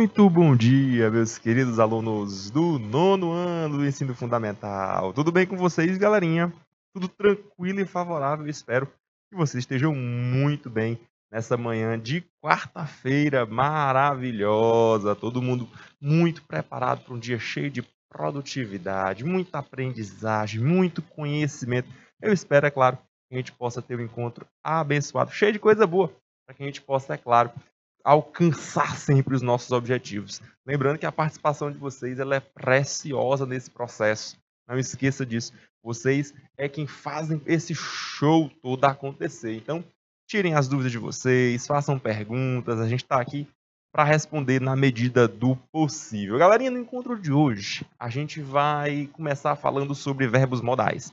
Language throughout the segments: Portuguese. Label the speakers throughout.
Speaker 1: Muito bom dia, meus queridos alunos do nono ano do ensino fundamental. Tudo bem com vocês, galerinha? Tudo tranquilo e favorável. Espero que vocês estejam muito bem nessa manhã de quarta-feira maravilhosa. Todo mundo muito preparado para um dia cheio de produtividade, muita aprendizagem, muito conhecimento. Eu espero, é claro, que a gente possa ter um encontro abençoado, cheio de coisa boa, para que a gente possa, é claro, alcançar sempre os nossos objetivos. Lembrando que a participação de vocês ela é preciosa nesse processo. Não esqueça disso. Vocês é quem fazem esse show todo acontecer. Então, tirem as dúvidas de vocês, façam perguntas. A gente está aqui para responder na medida do possível. Galerinha, no encontro de hoje, a gente vai começar falando sobre verbos modais.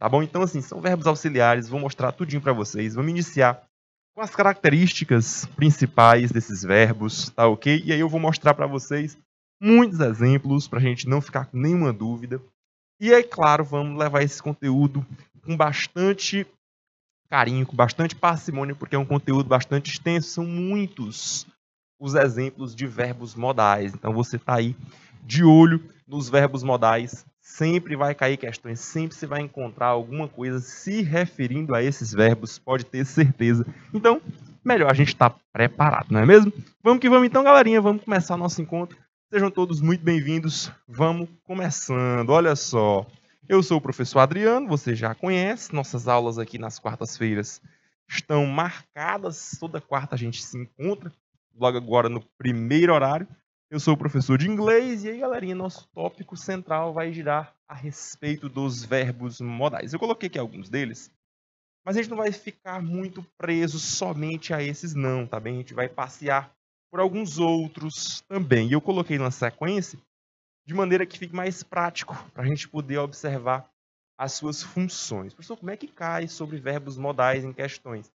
Speaker 1: Tá bom? Então, assim, são verbos auxiliares, vou mostrar tudinho para vocês. Vamos iniciar com as características principais desses verbos, tá ok? E aí eu vou mostrar para vocês muitos exemplos para a gente não ficar com nenhuma dúvida. E é claro, vamos levar esse conteúdo com bastante carinho, com bastante parcimônia, porque é um conteúdo bastante extenso, são muitos os exemplos de verbos modais. Então você está aí de olho nos verbos modais Sempre vai cair questões, sempre se vai encontrar alguma coisa se referindo a esses verbos, pode ter certeza. Então, melhor a gente estar tá preparado, não é mesmo? Vamos que vamos então, galerinha, vamos começar o nosso encontro. Sejam todos muito bem-vindos. Vamos começando. Olha só. Eu sou o professor Adriano, você já conhece. Nossas aulas aqui nas quartas-feiras estão marcadas. Toda quarta a gente se encontra, logo agora no primeiro horário. Eu sou o professor de inglês e aí, galerinha, nosso tópico central vai girar a respeito dos verbos modais. Eu coloquei aqui alguns deles, mas a gente não vai ficar muito preso somente a esses não, tá bem? A gente vai passear por alguns outros também. E eu coloquei na sequência de maneira que fique mais prático para a gente poder observar as suas funções. Professor, como é que cai sobre verbos modais em questões?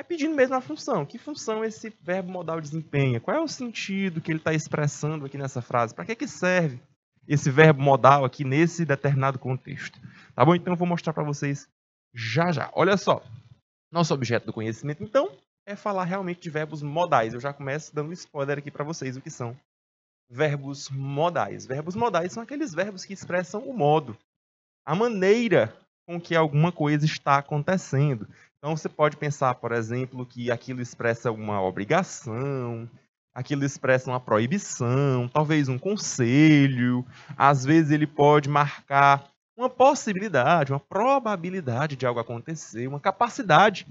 Speaker 1: é pedindo mesmo a função. Que função esse verbo modal desempenha? Qual é o sentido que ele está expressando aqui nessa frase? Para que, que serve esse verbo modal aqui nesse determinado contexto? Tá bom? Então eu vou mostrar para vocês já já. Olha só. Nosso objeto do conhecimento, então, é falar realmente de verbos modais. Eu já começo dando spoiler aqui para vocês o que são verbos modais. Verbos modais são aqueles verbos que expressam o modo, a maneira com que alguma coisa está acontecendo. Então você pode pensar, por exemplo, que aquilo expressa uma obrigação, aquilo expressa uma proibição, talvez um conselho, às vezes ele pode marcar uma possibilidade, uma probabilidade de algo acontecer, uma capacidade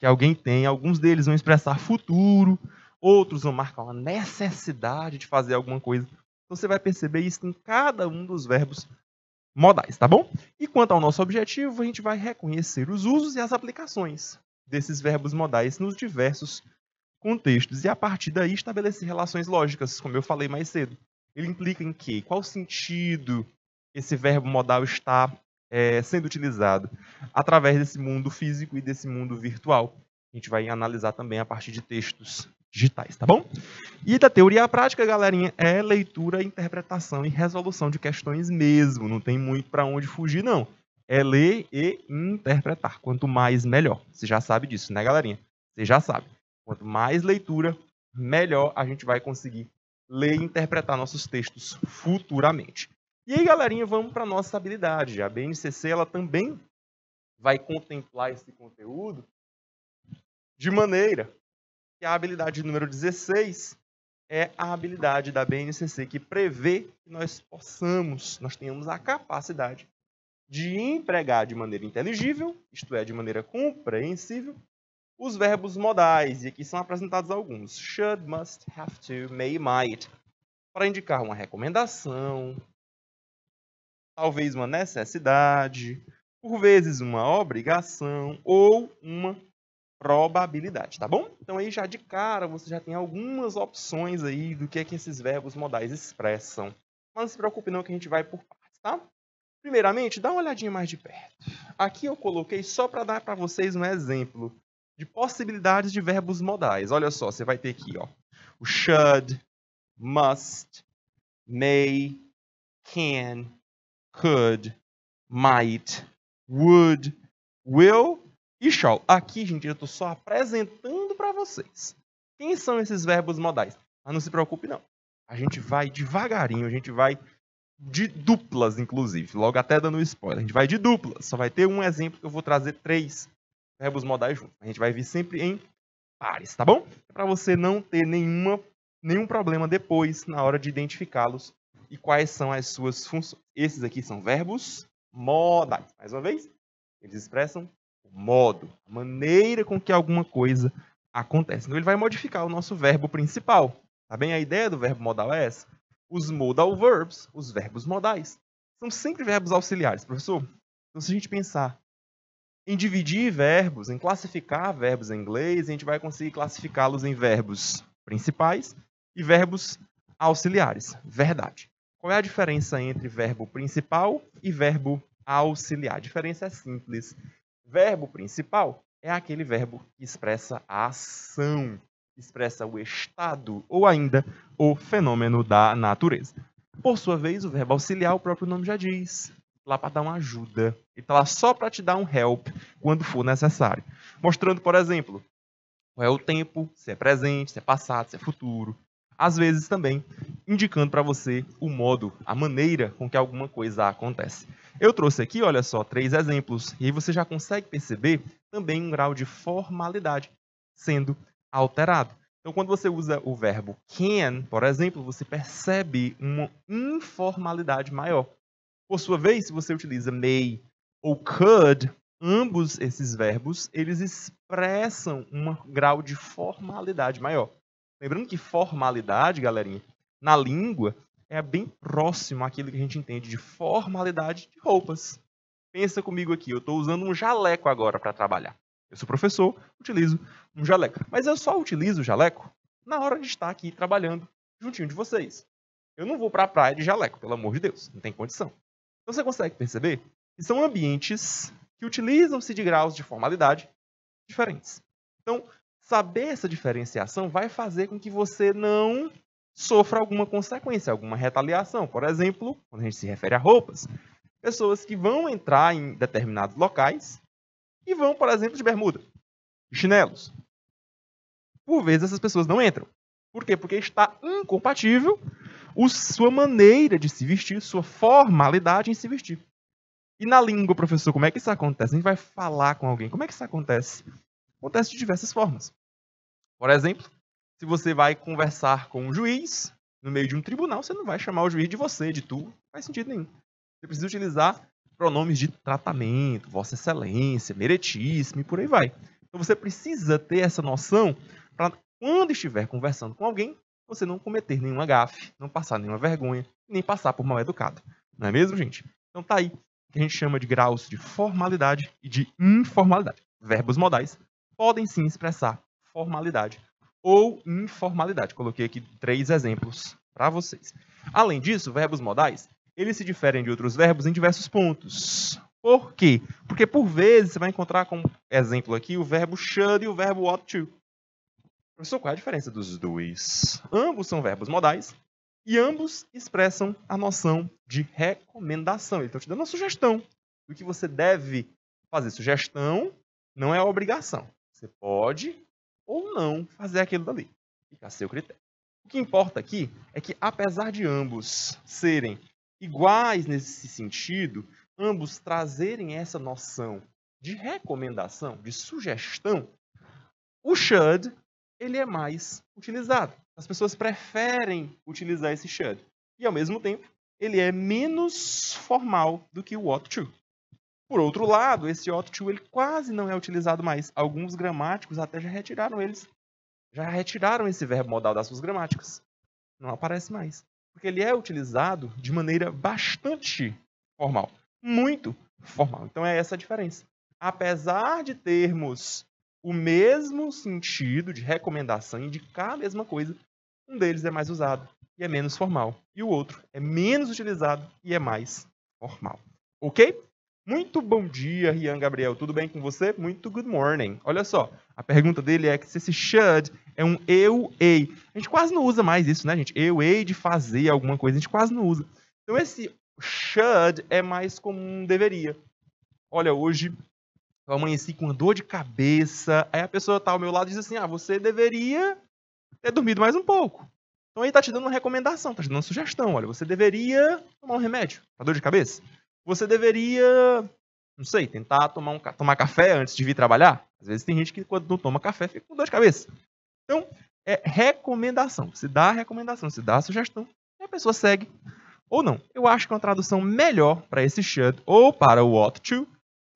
Speaker 1: que alguém tem. Alguns deles vão expressar futuro, outros vão marcar uma necessidade de fazer alguma coisa. Então você vai perceber isso em cada um dos verbos modais, tá bom? E quanto ao nosso objetivo, a gente vai reconhecer os usos e as aplicações desses verbos modais nos diversos contextos e a partir daí estabelecer relações lógicas, como eu falei mais cedo. Ele implica em que, qual sentido esse verbo modal está é, sendo utilizado através desse mundo físico e desse mundo virtual. A gente vai analisar também a partir de textos digitais, tá bom? E da teoria à prática, galerinha, é leitura, interpretação e resolução de questões mesmo. Não tem muito para onde fugir, não. É ler e interpretar. Quanto mais, melhor. Você já sabe disso, né, galerinha? Você já sabe. Quanto mais leitura, melhor a gente vai conseguir ler e interpretar nossos textos futuramente. E aí, galerinha, vamos para nossa habilidade. A BNCC ela também vai contemplar esse conteúdo de maneira e a habilidade número 16 é a habilidade da BNCC que prevê que nós possamos, nós tenhamos a capacidade de empregar de maneira inteligível, isto é, de maneira compreensível, os verbos modais, e aqui são apresentados alguns: should, must, have to, may, might, para indicar uma recomendação, talvez uma necessidade, por vezes uma obrigação ou uma probabilidade, tá bom? Então aí já de cara você já tem algumas opções aí do que é que esses verbos modais expressam. Mas não se preocupe não que a gente vai por partes, tá? Primeiramente, dá uma olhadinha mais de perto. Aqui eu coloquei só para dar para vocês um exemplo de possibilidades de verbos modais. Olha só, você vai ter aqui, ó, o should, must, may, can, could, might, would, will e show, aqui, gente, eu estou só apresentando para vocês. Quem são esses verbos modais? Mas ah, não se preocupe, não. A gente vai devagarinho, a gente vai de duplas, inclusive. Logo até dando spoiler. A gente vai de duplas. Só vai ter um exemplo que eu vou trazer três verbos modais juntos. A gente vai vir sempre em pares, tá bom? É para você não ter nenhuma, nenhum problema depois na hora de identificá-los e quais são as suas funções. Esses aqui são verbos modais. Mais uma vez, eles expressam o modo, a maneira com que alguma coisa acontece. Então ele vai modificar o nosso verbo principal. Tá bem? A ideia do verbo modal é essa. Os modal verbs, os verbos modais, são sempre verbos auxiliares, professor. Então se a gente pensar em dividir verbos, em classificar verbos em inglês, a gente vai conseguir classificá-los em verbos principais e verbos auxiliares. Verdade. Qual é a diferença entre verbo principal e verbo auxiliar? A diferença é simples. Verbo principal é aquele verbo que expressa a ação, expressa o estado ou ainda o fenômeno da natureza. Por sua vez, o verbo auxiliar, o próprio nome já diz, tá lá para dar uma ajuda. Ele está lá só para te dar um help quando for necessário. Mostrando, por exemplo, qual é o tempo, se é presente, se é passado, se é futuro, às vezes também indicando para você o modo, a maneira com que alguma coisa acontece. Eu trouxe aqui, olha só, três exemplos, e aí você já consegue perceber também um grau de formalidade sendo alterado. Então, quando você usa o verbo can, por exemplo, você percebe uma informalidade maior. Por sua vez, se você utiliza may ou could, ambos esses verbos, eles expressam um grau de formalidade maior. Lembrando que formalidade, galerinha, na língua é bem próximo àquilo que a gente entende de formalidade de roupas. Pensa comigo aqui, eu estou usando um jaleco agora para trabalhar. Eu sou professor, utilizo um jaleco. Mas eu só utilizo o jaleco na hora de estar aqui trabalhando juntinho de vocês. Eu não vou para a praia de jaleco, pelo amor de Deus, não tem condição. Então você consegue perceber que são ambientes que utilizam-se de graus de formalidade diferentes. Então, Saber essa diferenciação vai fazer com que você não sofra alguma consequência, alguma retaliação. Por exemplo, quando a gente se refere a roupas, pessoas que vão entrar em determinados locais e vão, por exemplo, de bermuda, de chinelos. Por vezes essas pessoas não entram. Por quê? Porque está incompatível a sua maneira de se vestir, sua formalidade em se vestir. E na língua, professor, como é que isso acontece? A gente vai falar com alguém. Como é que isso acontece? Acontece de diversas formas. Por exemplo, se você vai conversar com um juiz no meio de um tribunal, você não vai chamar o juiz de você, de tu. Não faz sentido nenhum. Você precisa utilizar pronomes de tratamento, Vossa Excelência, Meretíssimo e por aí vai. Então você precisa ter essa noção para quando estiver conversando com alguém, você não cometer nenhuma gafe, não passar nenhuma vergonha, nem passar por mal educado. Não é mesmo, gente? Então tá aí o que a gente chama de graus de formalidade e de informalidade. Verbos modais podem sim expressar formalidade ou informalidade. Coloquei aqui três exemplos para vocês. Além disso, verbos modais, eles se diferem de outros verbos em diversos pontos. Por quê? Porque por vezes você vai encontrar como exemplo aqui o verbo should e o verbo ought to. Professor, qual é a diferença dos dois? Ambos são verbos modais e ambos expressam a noção de recomendação. Eles estão tá te dando uma sugestão do que você deve fazer. Sugestão não é obrigação. Você pode ou não fazer aquilo dali. Fica a seu critério. O que importa aqui é que, apesar de ambos serem iguais nesse sentido, ambos trazerem essa noção de recomendação, de sugestão, o should ele é mais utilizado. As pessoas preferem utilizar esse should. E, ao mesmo tempo, ele é menos formal do que o ought to. Por outro lado, esse ought to ele quase não é utilizado mais. Alguns gramáticos até já retiraram eles. Já retiraram esse verbo modal das suas gramáticas. Não aparece mais. Porque ele é utilizado de maneira bastante formal. Muito formal. Então é essa a diferença. Apesar de termos o mesmo sentido de recomendação, indicar a mesma coisa, um deles é mais usado e é menos formal. E o outro é menos utilizado e é mais formal. Ok? Muito bom dia, Rian Gabriel. Tudo bem com você? Muito good morning. Olha só, a pergunta dele é se esse should é um eu, ei. A gente quase não usa mais isso, né, gente? Eu, ei de fazer alguma coisa, a gente quase não usa. Então, esse should é mais comum deveria. Olha, hoje eu amanheci com uma dor de cabeça. Aí a pessoa tá ao meu lado e diz assim: ah, você deveria ter dormido mais um pouco. Então aí tá te dando uma recomendação, tá te dando uma sugestão. Olha, você deveria tomar um remédio pra dor de cabeça você deveria, não sei, tentar tomar, um, tomar café antes de vir trabalhar. Às vezes tem gente que quando não toma café fica com dor de cabeça. Então, é recomendação. Se dá recomendação, se dá sugestão, e a pessoa segue ou não. Eu acho que uma tradução melhor para esse should ou para o ought to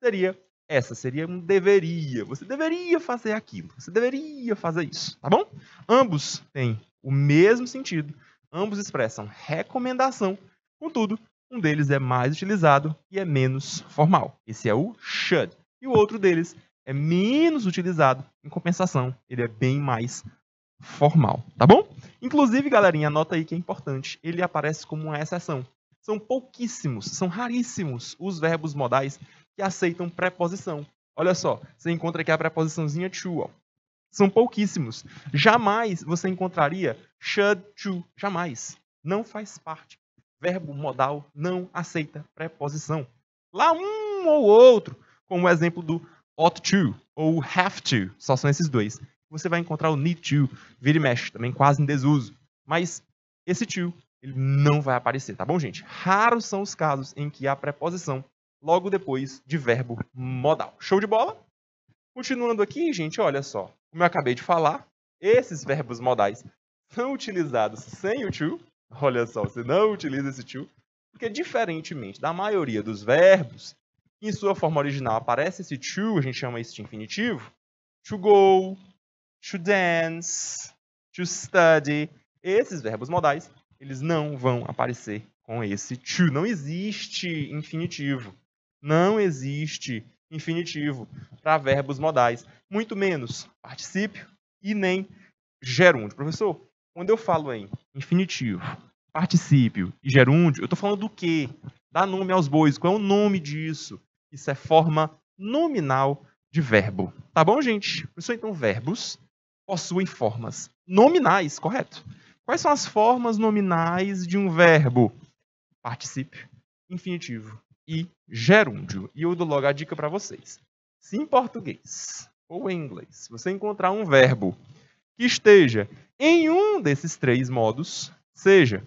Speaker 1: seria essa, seria um deveria. Você deveria fazer aquilo, você deveria fazer isso, tá bom? Ambos têm o mesmo sentido, ambos expressam recomendação, contudo, um deles é mais utilizado e é menos formal. Esse é o should. E o outro deles é menos utilizado. Em compensação, ele é bem mais formal, tá bom? Inclusive, galerinha, anota aí que é importante, ele aparece como uma exceção. São pouquíssimos, são raríssimos os verbos modais que aceitam preposição. Olha só, você encontra aqui a preposiçãozinha to, ó. São pouquíssimos. Jamais você encontraria should to, jamais. Não faz parte verbo modal não aceita preposição. Lá um ou outro, como o exemplo do ought to ou have to, só são esses dois. Você vai encontrar o need to, vira e mexe, também quase em desuso. Mas esse to, ele não vai aparecer, tá bom, gente? Raros são os casos em que há preposição logo depois de verbo modal. Show de bola? Continuando aqui, gente, olha só. Como eu acabei de falar, esses verbos modais são utilizados sem o to, Olha só, você não utiliza esse to, porque diferentemente da maioria dos verbos, em sua forma original aparece esse to, a gente chama isso de infinitivo, to go, to dance, to study. Esses verbos modais, eles não vão aparecer com esse to. Não existe infinitivo. Não existe infinitivo para verbos modais, muito menos particípio e nem gerúndio. Professor, quando eu falo em infinitivo, particípio e gerúndio, eu estou falando do quê? Dá nome aos bois. Qual é o nome disso? Isso é forma nominal de verbo. Tá bom, gente? isso então, verbos possuem formas nominais, correto? Quais são as formas nominais de um verbo? Particípio, infinitivo e gerúndio. E eu dou logo a dica para vocês. Se em português ou em inglês você encontrar um verbo que esteja em um desses três modos, seja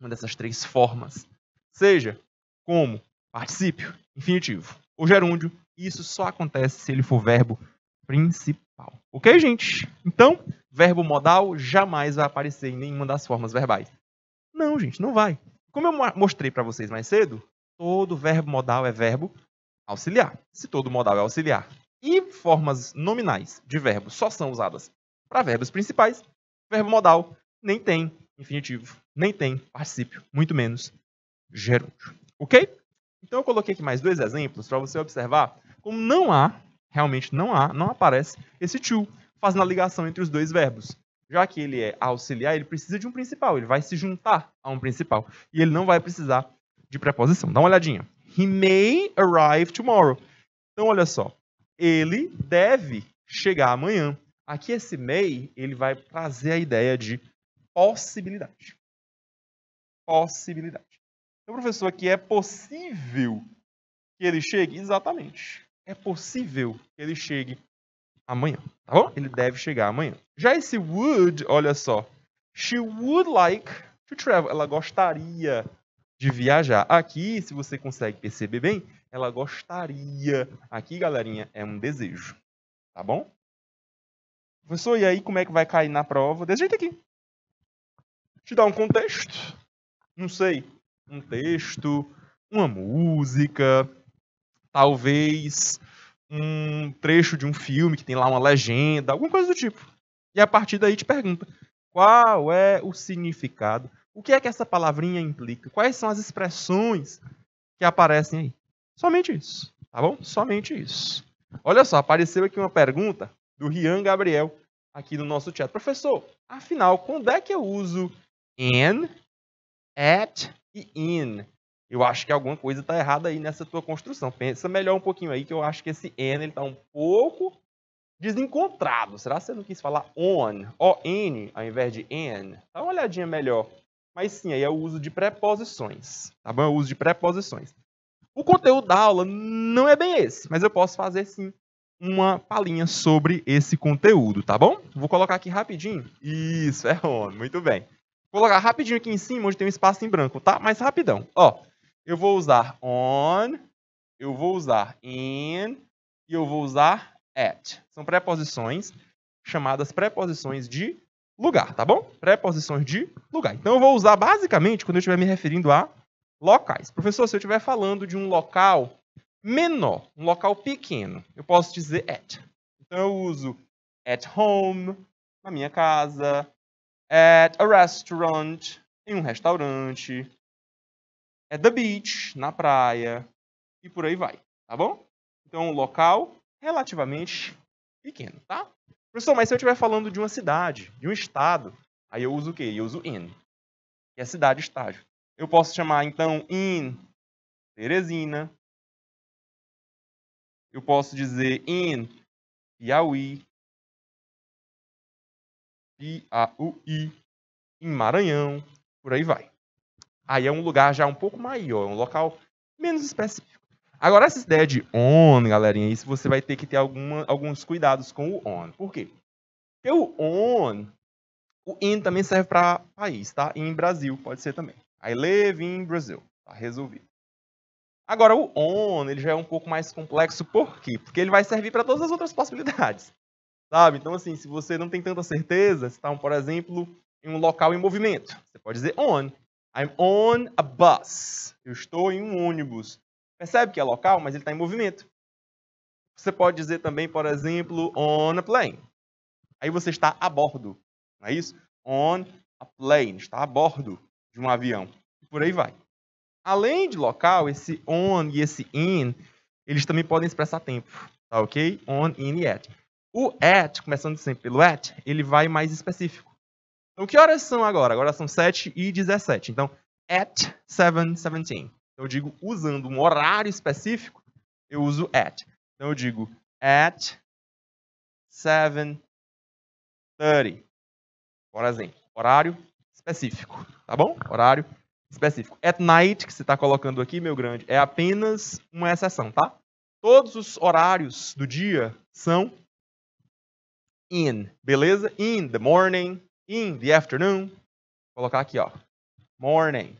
Speaker 1: uma dessas três formas, seja como particípio, infinitivo ou gerúndio, isso só acontece se ele for verbo principal. Ok, gente? Então, verbo modal jamais vai aparecer em nenhuma das formas verbais. Não, gente, não vai. Como eu mostrei para vocês mais cedo, todo verbo modal é verbo auxiliar. Se todo modal é auxiliar e formas nominais de verbo só são usadas para verbos principais, verbo modal nem tem infinitivo, nem tem particípio, muito menos gerúndio. Ok? Então eu coloquei aqui mais dois exemplos para você observar como não há, realmente não há, não aparece esse to fazendo a ligação entre os dois verbos. Já que ele é auxiliar, ele precisa de um principal, ele vai se juntar a um principal. E ele não vai precisar de preposição. Dá uma olhadinha. He may arrive tomorrow. Então, olha só. Ele deve chegar amanhã. Aqui esse may, ele vai trazer a ideia de possibilidade. Possibilidade. Então, professor, aqui é possível que ele chegue? Exatamente. É possível que ele chegue amanhã, tá bom? Ele deve chegar amanhã. Já esse would, olha só. She would like to travel. Ela gostaria de viajar. Aqui, se você consegue perceber bem, ela gostaria. Aqui, galerinha, é um desejo, tá bom? Professor, e aí como é que vai cair na prova? Desse jeito aqui. Te dá um contexto. Não sei. Um texto, uma música, talvez um trecho de um filme que tem lá uma legenda, alguma coisa do tipo. E a partir daí te pergunta: qual é o significado? O que é que essa palavrinha implica? Quais são as expressões que aparecem aí? Somente isso, tá bom? Somente isso. Olha só, apareceu aqui uma pergunta do Rian Gabriel aqui no nosso chat. Professor, afinal, quando é que eu uso in, at e in? Eu acho que alguma coisa está errada aí nessa tua construção. Pensa melhor um pouquinho aí, que eu acho que esse in está um pouco desencontrado. Será que você não quis falar on, on, ao invés de in? Dá uma olhadinha melhor. Mas sim, aí é o uso de preposições, tá bom? É o uso de preposições. O conteúdo da aula não é bem esse, mas eu posso fazer sim uma palhinha sobre esse conteúdo, tá bom? Vou colocar aqui rapidinho. Isso, é on, muito bem. Vou colocar rapidinho aqui em cima, onde tem um espaço em branco, tá? Mas rapidão. Ó, eu vou usar on, eu vou usar in e eu vou usar at. São preposições chamadas preposições de lugar, tá bom? Preposições de lugar. Então eu vou usar basicamente quando eu estiver me referindo a locais. Professor, se eu estiver falando de um local menor, um local pequeno. Eu posso dizer at. Então eu uso at home, na minha casa, at a restaurant, em um restaurante, at the beach, na praia, e por aí vai, tá bom? Então, um local relativamente pequeno, tá? Professor, mas se eu estiver falando de uma cidade, de um estado, aí eu uso o quê? Eu uso in, que é cidade-estágio. Eu posso chamar, então, in Teresina,
Speaker 2: eu posso dizer in Piauí,
Speaker 1: Piauí, em Maranhão, por aí vai. Aí é um lugar já um pouco maior, um local menos específico. Agora, essa ideia de on, galerinha, isso você vai ter que ter alguma, alguns cuidados com o on. Por quê? Porque o on, o in também serve para país, tá? Em Brasil, pode ser também. I live in Brazil. Tá resolvido. Agora, o on ele já é um pouco mais complexo, por quê? Porque ele vai servir para todas as outras possibilidades. Sabe? Então, assim, se você não tem tanta certeza, se está, por exemplo, em um local em movimento, você pode dizer on. I'm on a bus. Eu estou em um ônibus. Percebe que é local, mas ele está em movimento. Você pode dizer também, por exemplo, on a plane. Aí você está a bordo, não é isso? On a plane, está a bordo de um avião. E por aí vai. Além de local, esse on e esse in, eles também podem expressar tempo, tá ok? On, in e at. O at, começando sempre pelo at, ele vai mais específico. Então, que horas são agora? Agora são 7 e 17. Então, at 7, Então, eu digo usando um horário específico, eu uso at. Então, eu digo at 7.30, Por exemplo, horário específico, tá bom? Horário específico específico. At night, que você está colocando aqui, meu grande, é apenas uma exceção, tá? Todos os horários do dia são in, beleza? In the morning, in the afternoon. Vou colocar aqui, ó. Morning.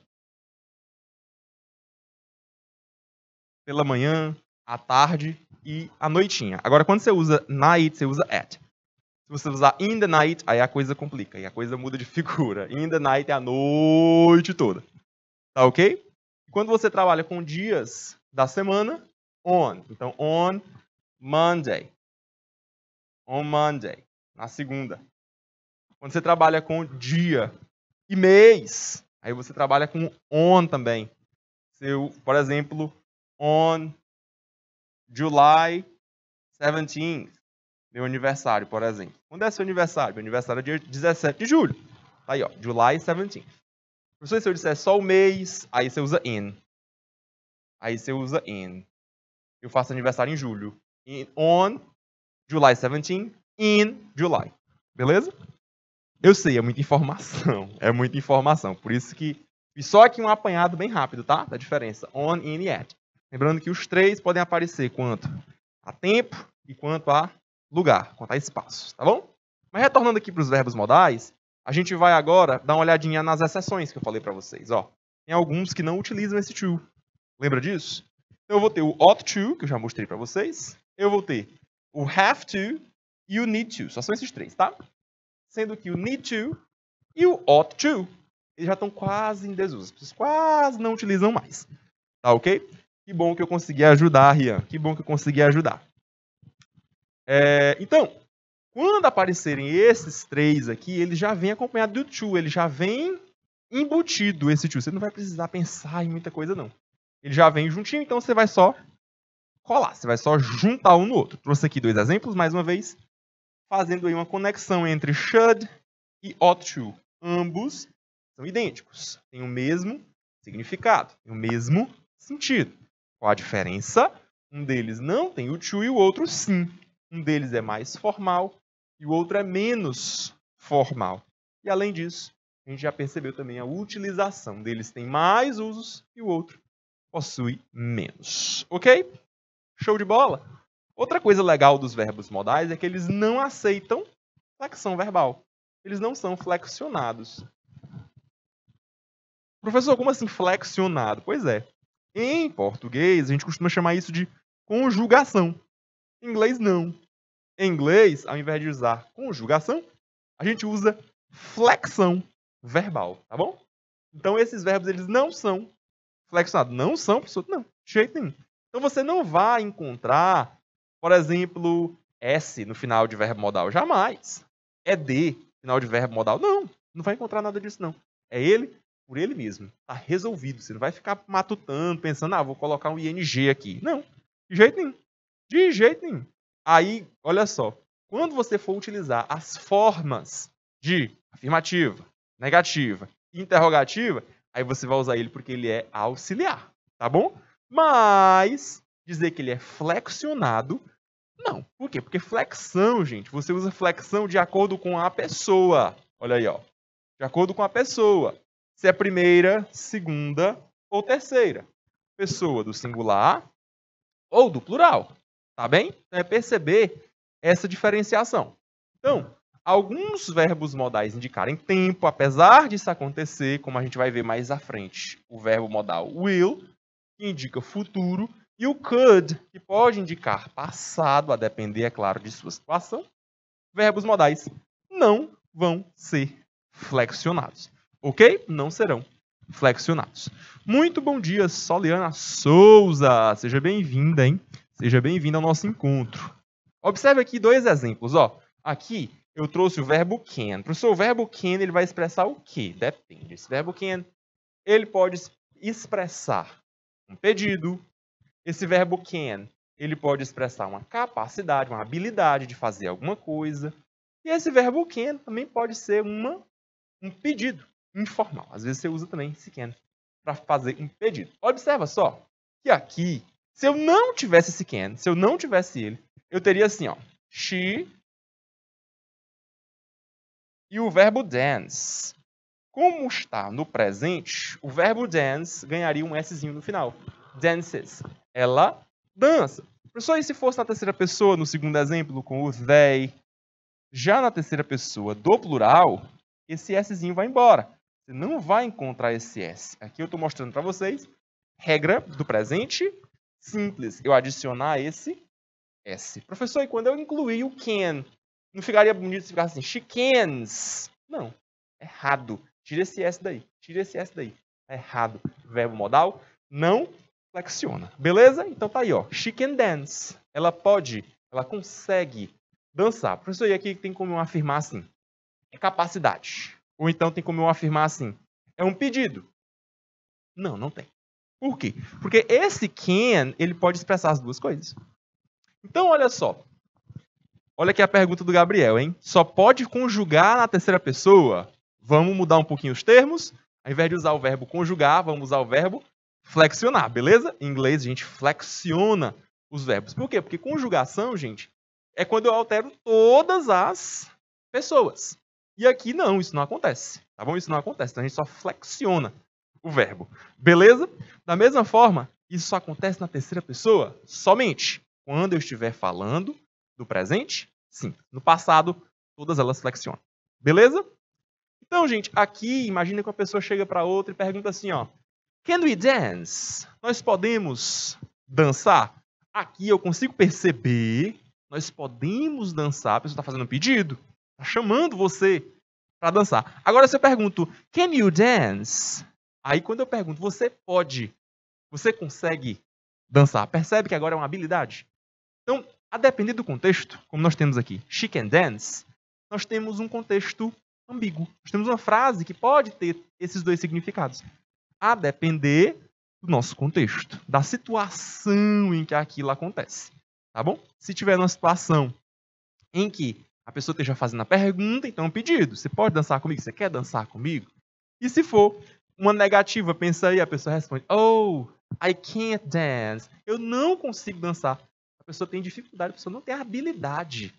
Speaker 2: Pela manhã, à
Speaker 1: tarde e à noitinha. Agora, quando você usa night, você usa at. Se você usar in the night, aí a coisa complica, aí a coisa muda de figura. In the night é a noite toda. Tá ok? Quando você trabalha com dias da semana, on. Então, on Monday. On Monday. Na segunda. Quando você trabalha com dia e mês, aí você trabalha com on também. Seu, por exemplo, on July 17th. Meu aniversário, por exemplo. Quando é seu aniversário? Meu aniversário é dia 17 de julho. Tá aí, ó. July 17th. Professor, se eu disser é só o mês, aí você usa in. Aí você usa in. Eu faço aniversário em julho. In, on July 17, in July. Beleza? Eu sei, é muita informação. É muita informação. Por isso que. E só aqui um apanhado bem rápido, tá? Da diferença. On, in e at. Lembrando que os três podem aparecer quanto a tempo e quanto a lugar, quanto a espaços, tá bom? Mas retornando aqui para os verbos modais, a gente vai agora dar uma olhadinha nas exceções que eu falei para vocês. Ó, tem alguns que não utilizam esse to. Lembra disso? Então eu vou ter o ought to, que eu já mostrei para vocês. Eu vou ter o have to e o need to. Só são esses três, tá? Sendo que o need to e o ought to eles já estão quase em desuso. As pessoas quase não utilizam mais. Tá ok? Que bom que eu consegui ajudar, Rian. Que bom que eu consegui ajudar. É, então, quando aparecerem esses três aqui, ele já vem acompanhado do tio, ele já vem embutido esse tio. Você não vai precisar pensar em muita coisa, não. Ele já vem juntinho, então você vai só colar, você vai só juntar um no outro. Trouxe aqui dois exemplos, mais uma vez, fazendo aí uma conexão entre should e ought to. Ambos são idênticos, têm o mesmo significado, têm o mesmo sentido. Qual a diferença? Um deles não tem o to e o outro sim. Um deles é mais formal, e o outro é menos formal. E além disso, a gente já percebeu também a utilização deles tem mais usos e o outro possui menos. Ok? Show de bola? Outra coisa legal dos verbos modais é que eles não aceitam flexão verbal. Eles não são flexionados. Professor, como assim flexionado? Pois é. Em português, a gente costuma chamar isso de conjugação. Em inglês, não. Em inglês, ao invés de usar conjugação, a gente usa flexão verbal, tá bom? Então esses verbos eles não são flexionados, não são pessoal, não, de jeito nenhum. Então você não vai encontrar, por exemplo, S no final de verbo modal, jamais. É D, final de verbo modal, não. Não vai encontrar nada disso, não. É ele por ele mesmo. Tá resolvido. Você não vai ficar matutando, pensando, ah, vou colocar um ING aqui. Não. De jeito nenhum. De jeito nenhum. Aí, olha só, quando você for utilizar as formas de afirmativa, negativa interrogativa, aí você vai usar ele porque ele é auxiliar, tá bom? Mas dizer que ele é flexionado, não. Por quê? Porque flexão, gente, você usa flexão de acordo com a pessoa. Olha aí, ó. De acordo com a pessoa. Se é primeira, segunda ou terceira. Pessoa do singular ou do plural. Tá bem? Então é perceber essa diferenciação. Então, alguns verbos modais indicarem tempo, apesar disso acontecer, como a gente vai ver mais à frente, o verbo modal will, que indica futuro, e o could, que pode indicar passado, a depender, é claro, de sua situação. Verbos modais não vão ser flexionados, ok? Não serão flexionados. Muito bom dia, Soliana Souza! Seja bem-vinda, hein? Seja bem-vindo ao nosso encontro. Observe aqui dois exemplos. Ó. Aqui eu trouxe o verbo can. Professor, o verbo can ele vai expressar o quê? Depende. Esse verbo can ele pode expressar um pedido. Esse verbo can ele pode expressar uma capacidade, uma habilidade de fazer alguma coisa. E esse verbo can também pode ser uma, um pedido informal. Às vezes você usa também esse can para fazer um pedido. Observa só que aqui se eu não tivesse esse can, se eu não tivesse ele, eu teria assim, ó. She e o verbo dance. Como está no presente, o verbo dance ganharia um Szinho no final. Dances. Ela dança. Pessoal, e se fosse na terceira pessoa, no segundo exemplo, com o they? Já na terceira pessoa do plural, esse Szinho vai embora. Você não vai encontrar esse S. Aqui eu estou mostrando para vocês regra do presente simples eu adicionar esse S. Professor, e quando eu incluir o can, não ficaria bonito se ficasse assim, she cans? Não, é errado. Tira esse S daí, tira esse S daí. É errado. Verbo modal não flexiona. Beleza? Então tá aí, ó. She can dance. Ela pode, ela consegue dançar. Professor, e aqui tem como eu afirmar assim? É capacidade. Ou então tem como eu afirmar assim? É um pedido. Não, não tem. Por quê? Porque esse can, ele pode expressar as duas coisas. Então, olha só. Olha aqui a pergunta do Gabriel, hein? Só pode conjugar na terceira pessoa? Vamos mudar um pouquinho os termos. Ao invés de usar o verbo conjugar, vamos usar o verbo flexionar, beleza? Em inglês, a gente flexiona os verbos. Por quê? Porque conjugação, gente, é quando eu altero todas as pessoas. E aqui não, isso não acontece, tá bom? Isso não acontece. Então a gente só flexiona o verbo. Beleza? Da mesma forma, isso só acontece na terceira pessoa somente quando eu estiver falando do presente. Sim, no passado, todas elas flexionam. Beleza? Então, gente, aqui imagina que uma pessoa chega para outra e pergunta assim, ó: "Can we dance?" Nós podemos dançar? Aqui eu consigo perceber, nós podemos dançar. A pessoa está fazendo um pedido, está chamando você para dançar. Agora se eu pergunto, "Can you dance?" Aí quando eu pergunto, você pode, você consegue dançar? Percebe que agora é uma habilidade? Então, a depender do contexto, como nós temos aqui, chicken dance, nós temos um contexto ambíguo. Nós temos uma frase que pode ter esses dois significados. A depender do nosso contexto, da situação em que aquilo acontece. Tá bom? Se tiver uma situação em que a pessoa esteja fazendo a pergunta, então é um pedido. Você pode dançar comigo? Você quer dançar comigo? E se for uma negativa, pensa aí, a pessoa responde: Oh, I can't dance. Eu não consigo dançar. A pessoa tem dificuldade, a pessoa não tem habilidade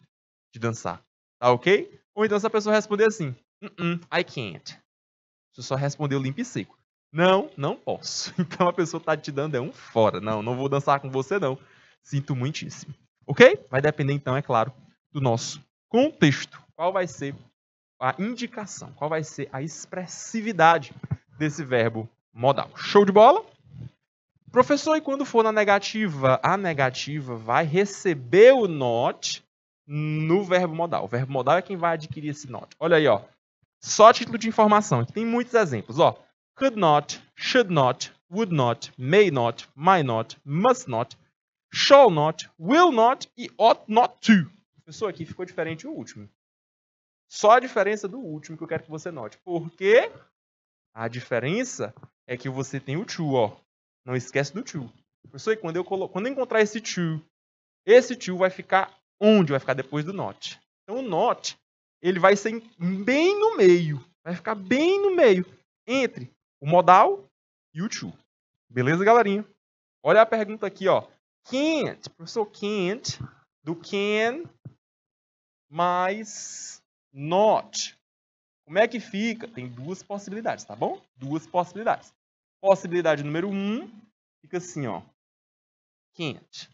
Speaker 1: de dançar. Tá ok? Ou então se a pessoa responder assim: uh-uh, I can't. Você só respondeu limpo e seco. Não, não posso. Então a pessoa tá te dando é um fora. Não, não vou dançar com você não. Sinto muitíssimo. Ok? Vai depender então, é claro, do nosso contexto. Qual vai ser a indicação? Qual vai ser a expressividade desse verbo modal. Show de bola? Professor, e quando for na negativa? A negativa vai receber o not no verbo modal. O verbo modal é quem vai adquirir esse not. Olha aí, ó. Só título de informação. Aqui tem muitos exemplos, ó. Could not, should not, would not, may not, might not, must not, shall not, will not e ought not to. Professor, aqui ficou diferente o último. Só a diferença do último que eu quero que você note. Porque a diferença é que você tem o to, ó. Não esquece do to. Professor, e quando eu, colo... quando eu encontrar esse to, esse to vai ficar onde? Vai ficar depois do not. Então, o not, ele vai ser bem no meio. Vai ficar bem no meio entre o modal e o to. Beleza, galerinha? Olha a pergunta aqui, ó. Can't, professor, can't, do can mais not. Como é que fica? Tem duas possibilidades, tá bom? Duas possibilidades. Possibilidade número 1 um, fica assim, ó. Can't.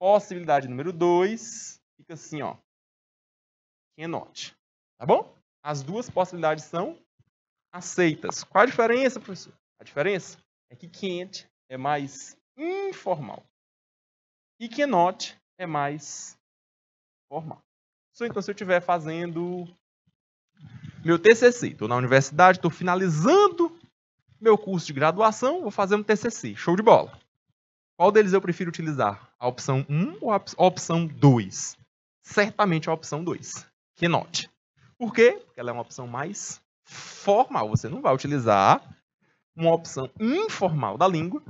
Speaker 1: Possibilidade número 2 fica assim, ó. Cannot. Tá bom? As duas possibilidades são aceitas. Qual a diferença, professor? A diferença é que can't é mais informal e cannot é mais formal. Então, se eu estiver fazendo meu TCC. Estou na universidade, estou finalizando meu curso de graduação, vou fazer um TCC. Show de bola. Qual deles eu prefiro utilizar? A opção 1 ou a opção 2? Certamente a opção 2. Que note. Por quê? Porque ela é uma opção mais formal. Você não vai utilizar uma opção informal da língua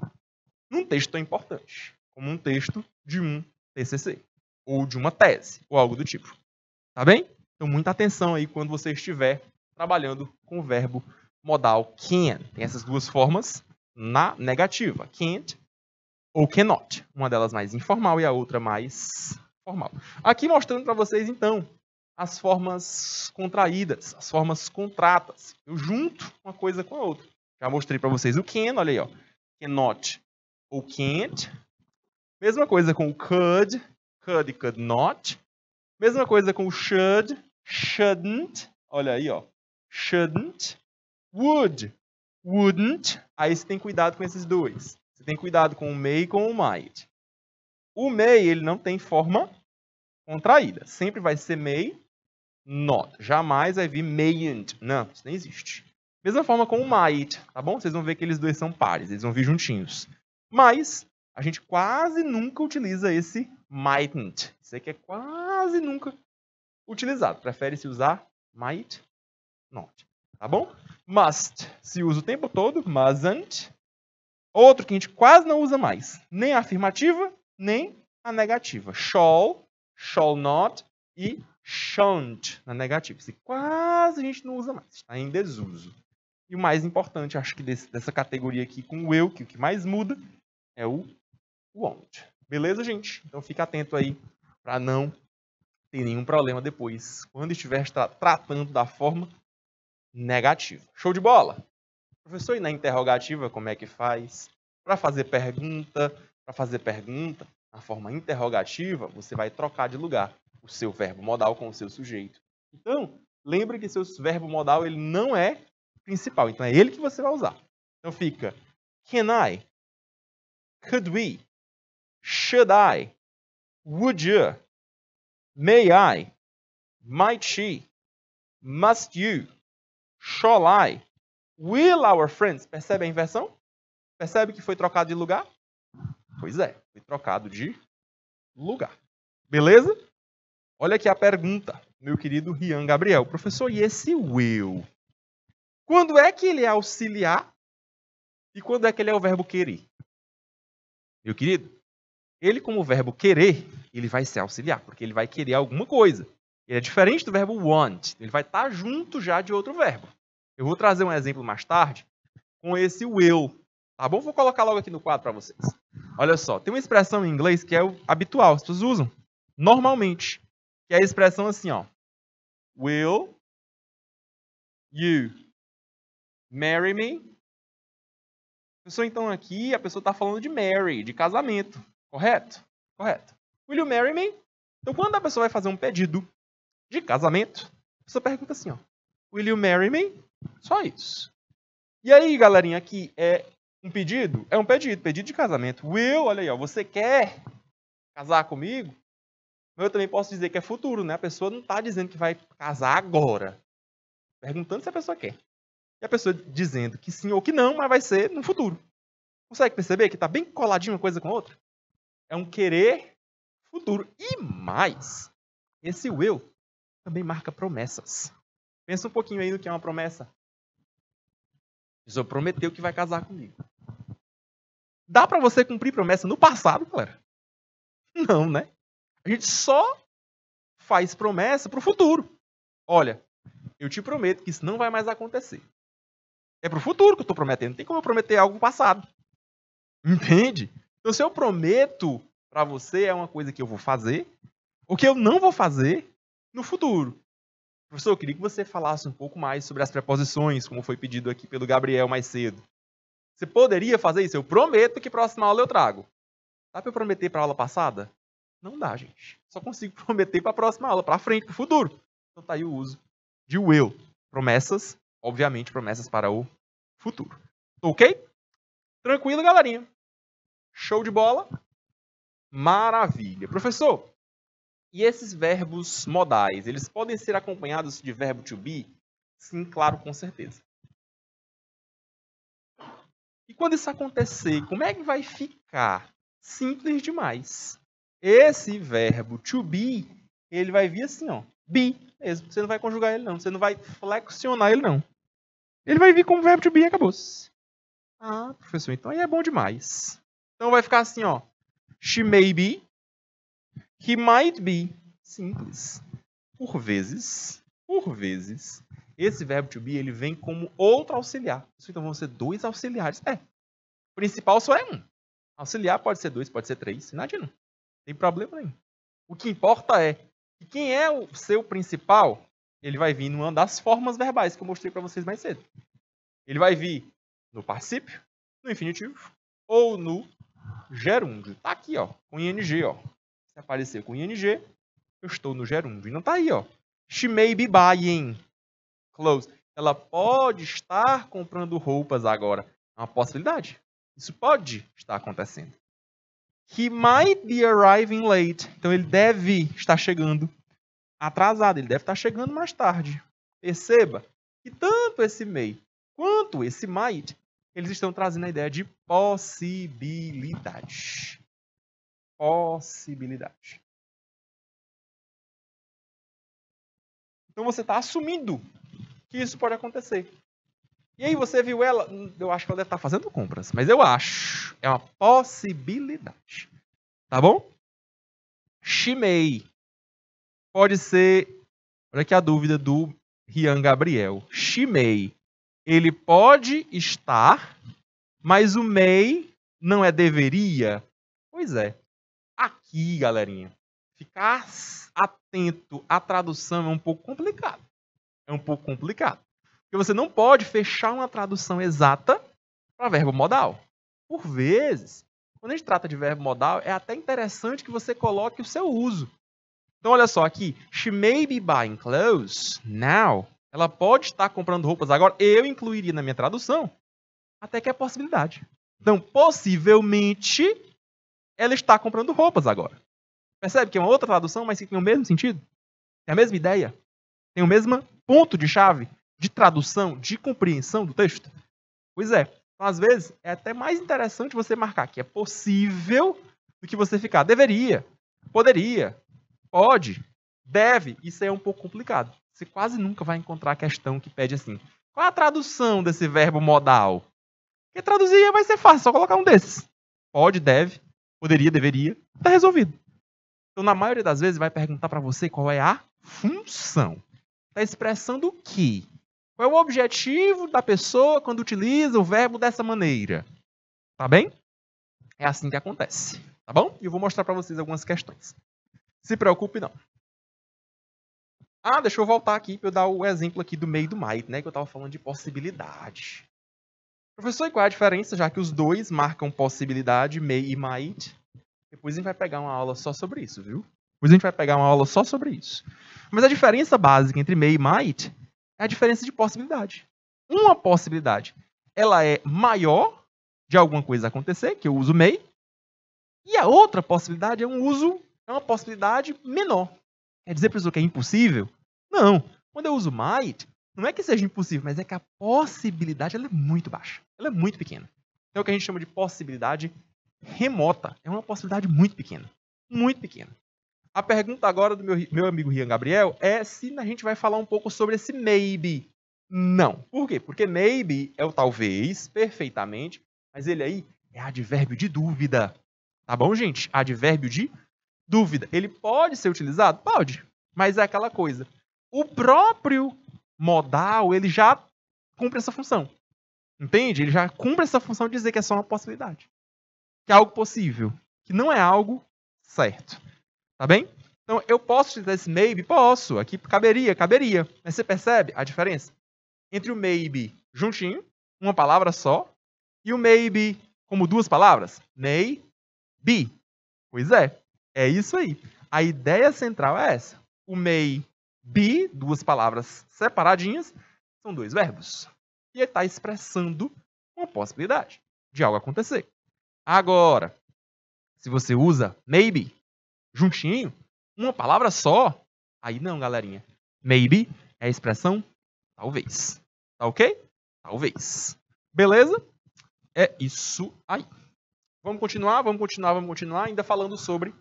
Speaker 1: num texto tão importante como um texto de um TCC ou de uma tese ou algo do tipo. Tá bem? Então, muita atenção aí quando você estiver trabalhando com o verbo modal can. Tem essas duas formas na negativa, can't ou cannot. Uma delas mais informal e a outra mais formal. Aqui mostrando para vocês, então, as formas contraídas, as formas contratas. Eu junto uma coisa com a outra. Já mostrei para vocês o can, olha aí, ó. cannot ou can't. Mesma coisa com o could, could e could not. Mesma coisa com o should, shouldn't, olha aí, ó, shouldn't, would, wouldn't. Aí você tem cuidado com esses dois. Você tem cuidado com o may e com o might. O may, ele não tem forma contraída. Sempre vai ser may, not. Jamais vai vir mayn't. Não, isso nem existe. Mesma forma com o might, tá bom? Vocês vão ver que eles dois são pares, eles vão vir juntinhos. Mas a gente quase nunca utiliza esse mightn't. Isso aqui é quase nunca utilizado. Prefere-se usar might not. Tá bom? Must se usa o tempo todo, mustn't. Outro que a gente quase não usa mais. Nem a afirmativa, nem a negativa. Shall, shall not e shan't na negativa. se quase a gente não usa mais. Está em desuso. E o mais importante, acho que desse, dessa categoria aqui com o eu, que o que mais muda é o won't. Beleza, gente? Então fica atento aí para não tem nenhum problema depois, quando estiver tra tratando da forma negativa. Show de bola? Professor, e na interrogativa, como é que faz? Para fazer pergunta, para fazer pergunta, na forma interrogativa, você vai trocar de lugar o seu verbo modal com o seu sujeito. Então, lembre que seu verbo modal ele não é principal, então é ele que você vai usar. Então fica can I, could we, should I,
Speaker 2: would you, May I, might she,
Speaker 1: must you, shall I, will our friends. Percebe a inversão? Percebe que foi trocado de lugar? Pois é, foi trocado de lugar. Beleza? Olha aqui a pergunta, meu querido Rian Gabriel. Professor, e esse will? Quando é que ele é auxiliar e quando é que ele é o verbo querer? Meu querido, ele como verbo querer, ele vai se auxiliar, porque ele vai querer alguma coisa. Ele é diferente do verbo want, ele vai estar tá junto já de outro verbo. Eu vou trazer um exemplo mais tarde com esse will, tá bom? Vou colocar logo aqui no quadro para vocês. Olha só, tem uma expressão em inglês que é habitual, as pessoas usam normalmente, que é a expressão assim, ó. Will
Speaker 2: you marry me?
Speaker 1: A pessoa então aqui, a pessoa está falando de marry, de casamento, correto? Correto. Will you marry me? Então, quando a pessoa vai fazer um pedido de casamento, a pessoa pergunta assim, ó. Will you marry me? Só isso. E aí, galerinha, aqui é um pedido? É um pedido, pedido de casamento. Will, olha aí, ó, você quer casar comigo? Eu também posso dizer que é futuro, né? A pessoa não está dizendo que vai casar agora. Perguntando se a pessoa quer. E a pessoa dizendo que sim ou que não, mas vai ser no futuro. Consegue perceber que está bem coladinho uma coisa com a outra? É um querer futuro. E mais, esse will também marca promessas. Pensa um pouquinho aí no que é uma promessa. Jesus prometeu que vai casar comigo. Dá para você cumprir promessa no passado, galera? Não, né? A gente só faz promessa pro futuro. Olha, eu te prometo que isso não vai mais acontecer. É pro futuro que eu estou prometendo. Não tem como eu prometer algo passado. Entende? Então, se eu prometo para você é uma coisa que eu vou fazer, o que eu não vou fazer no futuro. Professor, eu queria que você falasse um pouco mais sobre as preposições, como foi pedido aqui pelo Gabriel mais cedo. Você poderia fazer isso? Eu prometo que próxima aula eu trago. Dá para eu prometer para a aula passada? Não dá, gente. Só consigo prometer para a próxima aula, para frente, para o futuro. Então tá aí o uso de will. Promessas, obviamente, promessas para o futuro. Ok? Tranquilo, galerinha? Show de bola? Maravilha. Professor, e esses verbos modais, eles podem ser acompanhados de verbo to
Speaker 2: be? Sim, claro, com certeza. E
Speaker 1: quando isso acontecer, como é que vai ficar? Simples demais. Esse verbo to be, ele vai vir assim, ó, be mesmo. Você não vai conjugar ele não, você não vai flexionar ele não. Ele vai vir como verbo to be e acabou. -se. Ah, professor, então aí é bom demais. Então vai ficar assim, ó, She may be. He might be. Simples. Por vezes, por vezes, esse verbo to be ele vem como outro auxiliar. Então vão ser dois auxiliares. É. Principal só é um. Auxiliar pode ser dois, pode ser três. Nadino. Não tem problema nenhum. O que importa é que quem é o seu principal, ele vai vir numa das formas verbais que eu mostrei para vocês mais cedo. Ele vai vir no particípio, no infinitivo ou no gerúndio. Tá aqui, ó, com ing, ó. Se aparecer com ing, eu estou no gerúndio. Não tá aí, ó. She may be buying clothes. Ela pode estar comprando roupas agora. É uma possibilidade. Isso pode estar acontecendo. He might be arriving late. Então ele deve estar chegando atrasado. Ele deve estar chegando mais tarde. Perceba que tanto esse may quanto esse might eles estão trazendo a ideia de possibilidade. Possibilidade.
Speaker 2: Então você está assumindo
Speaker 1: que isso pode acontecer. E aí você viu ela, eu acho que ela deve estar tá fazendo compras, mas eu acho, é uma possibilidade. Tá bom? Shimei. Pode ser, olha aqui a dúvida do Rian Gabriel. Shimei ele pode estar, mas o may não é deveria. Pois é. Aqui, galerinha, ficar atento à tradução é um pouco complicado. É um pouco complicado. Porque você não pode fechar uma tradução exata para verbo modal. Por vezes, quando a gente trata de verbo modal, é até interessante que você coloque o seu uso. Então, olha só aqui. She may be buying clothes now ela pode estar comprando roupas agora. Eu incluiria na minha tradução até que é possibilidade. Então, possivelmente, ela está comprando roupas agora. Percebe que é uma outra tradução, mas que tem o mesmo sentido? Tem a mesma ideia? Tem o mesmo ponto de chave de tradução, de compreensão do texto? Pois é. Então, às vezes, é até mais interessante você marcar que é possível do que você ficar deveria, poderia, pode, deve. Isso aí é um pouco complicado. Você quase nunca vai encontrar a questão que pede assim: qual a tradução desse verbo modal? Porque traduzir vai ser fácil, só colocar um desses. Pode, deve, poderia, deveria, tá resolvido. Então, na maioria das vezes, vai perguntar para você qual é a função. Está expressando o que? Qual é o objetivo da pessoa quando utiliza o verbo dessa maneira? Tá bem? É assim que acontece, tá bom? E eu vou mostrar para vocês algumas questões. Se preocupe não. Ah, deixa eu voltar aqui para eu dar o exemplo aqui do meio do might, né? Que eu estava falando de possibilidade. Professor, e qual é a diferença, já que os dois marcam possibilidade, meio e might? Depois a gente vai pegar uma aula só sobre isso, viu? Depois a gente vai pegar uma aula só sobre isso. Mas a diferença básica entre meio e might é a diferença de possibilidade. Uma possibilidade, ela é maior de alguma coisa acontecer, que eu uso may, e a outra possibilidade é um uso, é uma possibilidade menor, é dizer para o que é impossível? Não. Quando eu uso might, não é que seja impossível, mas é que a possibilidade ela é muito baixa. Ela é muito pequena. Então, é o que a gente chama de possibilidade remota. É uma possibilidade muito pequena. Muito pequena. A pergunta agora do meu, meu amigo Rian Gabriel é se a gente vai falar um pouco sobre esse maybe. Não. Por quê? Porque maybe é o talvez, perfeitamente, mas ele aí é advérbio de dúvida. Tá bom, gente? Advérbio de Dúvida, ele pode ser utilizado? Pode, mas é aquela coisa. O próprio modal, ele já cumpre essa função. Entende? Ele já cumpre essa função de dizer que é só uma possibilidade. Que é algo possível. Que não é algo certo. Tá bem? Então, eu posso utilizar esse maybe? Posso. Aqui caberia, caberia. Mas você percebe a diferença? Entre o maybe juntinho, uma palavra só, e o maybe como duas palavras? May, be. Pois é. É isso aí. A ideia central é essa. O MEI be duas palavras separadinhas, são dois verbos. E ele está expressando uma possibilidade de algo acontecer. Agora, se você usa maybe juntinho, uma palavra só, aí não, galerinha. Maybe é a expressão talvez. Tá ok? Talvez. Beleza? É isso aí. Vamos continuar, vamos continuar, vamos continuar, ainda falando sobre